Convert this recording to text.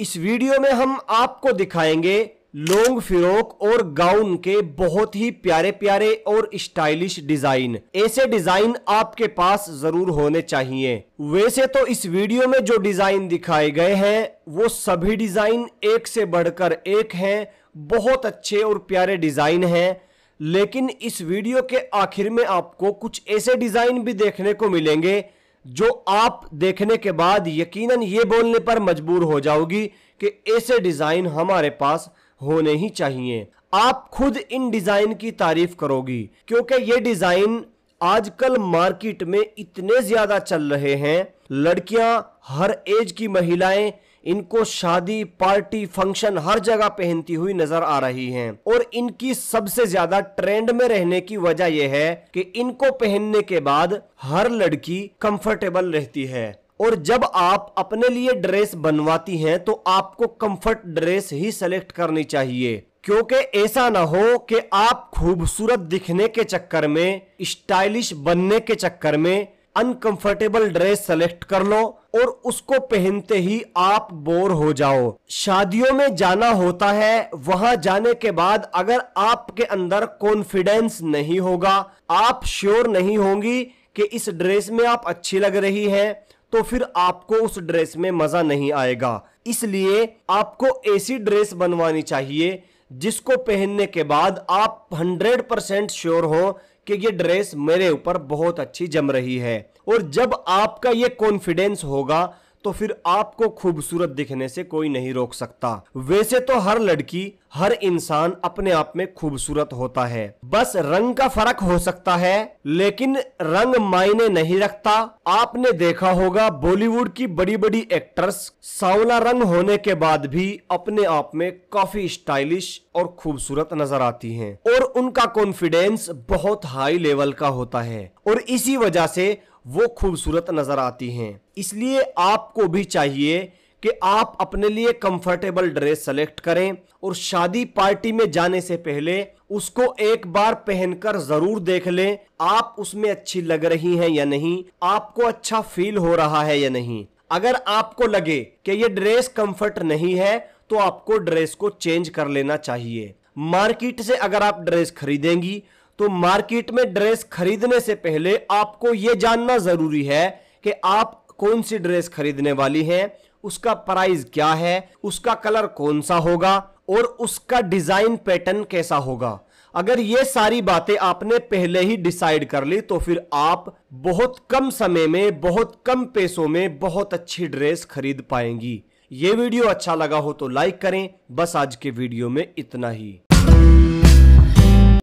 इस वीडियो में हम आपको दिखाएंगे लॉन्ग फिरोक और गाउन के बहुत ही प्यारे प्यारे और स्टाइलिश डिजाइन ऐसे डिजाइन आपके पास जरूर होने चाहिए वैसे तो इस वीडियो में जो डिजाइन दिखाए गए हैं वो सभी डिजाइन एक से बढ़कर एक हैं बहुत अच्छे और प्यारे डिजाइन हैं लेकिन इस वीडियो के आखिर में आपको कुछ ऐसे डिजाइन भी देखने को मिलेंगे जो आप देखने के बाद यकीनन ये बोलने पर मजबूर हो जाओगी कि ऐसे डिज़ाइन हमारे पास होने ही चाहिए आप खुद इन डिज़ाइन की तारीफ करोगी क्योंकि ये डिज़ाइन आजकल मार्केट में इतने ज़्यादा चल रहे हैं लड़कियां हर एज की महिलाएं इनको शादी पार्टी फंक्शन हर जगह पहनती हुई नजर आ रही हैं और इनकी सबसे ज्यादा ट्रेंड में रहने की वजह यह है कि इनको पहनने के बाद हर लड़की कंफर्टेबल रहती है और जब आप अपने लिए ड्रेस बनवाती हैं तो आपको कंफर्ट ड्रेस ही सेलेक्ट करनी चाहिए क्योंकि ऐसा ना हो कि आप खूबसूरत दिखने के चक्कर में स्टाइलिश बनने के चक्कर में अनकंफर्टेबल ड्रेस सेलेक्ट कर लो और उसको पहनते ही आप बोर हो जाओ शादियों में जाना होता है वहां जाने के बाद अगर आपके अंदर कॉन्फिडेंस नहीं होगा आप श्योर नहीं होंगी कि इस ड्रेस में आप अच्छी लग रही हैं तो फिर आपको उस ड्रेस में मजा नहीं आएगा इसलिए आपको ऐसी ड्रेस बनवानी चाहिए जिसको पहनने के बाद आप 100% परसेंट श्योर हो कि ये ड्रेस मेरे ऊपर बहुत अच्छी जम रही है और जब आपका ये कॉन्फिडेंस होगा तो फिर आपको खूबसूरत दिखने से कोई नहीं रोक सकता वैसे तो हर लड़की हर इंसान अपने आप में खूबसूरत होता है बस रंग का फर्क हो सकता है लेकिन रंग मायने नहीं रखता आपने देखा होगा बॉलीवुड की बड़ी बड़ी एक्टर्स सावला रंग होने के बाद भी अपने आप में काफी स्टाइलिश और खूबसूरत नजर आती हैं और उनका कॉन्फिडेंस बहुत हाई लेवल का होता है और इसी वजह से वो खूबसूरत नज़र आती हैं इसलिए आपको भी चाहिए कि आप अपने लिए कंफर्टेबल ड्रेस सेलेक्ट करें और शादी पार्टी में जाने से पहले उसको एक बार पहनकर जरूर देख लें आप उसमें अच्छी लग रही हैं या नहीं आपको अच्छा फील हो रहा है या नहीं अगर आपको लगे कि ये ड्रेस कंफर्ट नहीं है तो आपको ड्रेस को चेंज कर लेना चाहिए मार्केट से अगर आप ड्रेस खरीदेंगी तो मार्केट में ड्रेस खरीदने से पहले आपको यह जानना जरूरी है कि आप कौन सी ड्रेस खरीदने वाली हैं उसका प्राइस क्या है उसका कलर कौन सा होगा और उसका डिजाइन पैटर्न कैसा होगा अगर ये सारी बातें आपने पहले ही डिसाइड कर ली तो फिर आप बहुत कम समय में बहुत कम पैसों में बहुत अच्छी ड्रेस खरीद पाएंगी ये वीडियो अच्छा लगा हो तो लाइक करें बस आज के वीडियो में इतना ही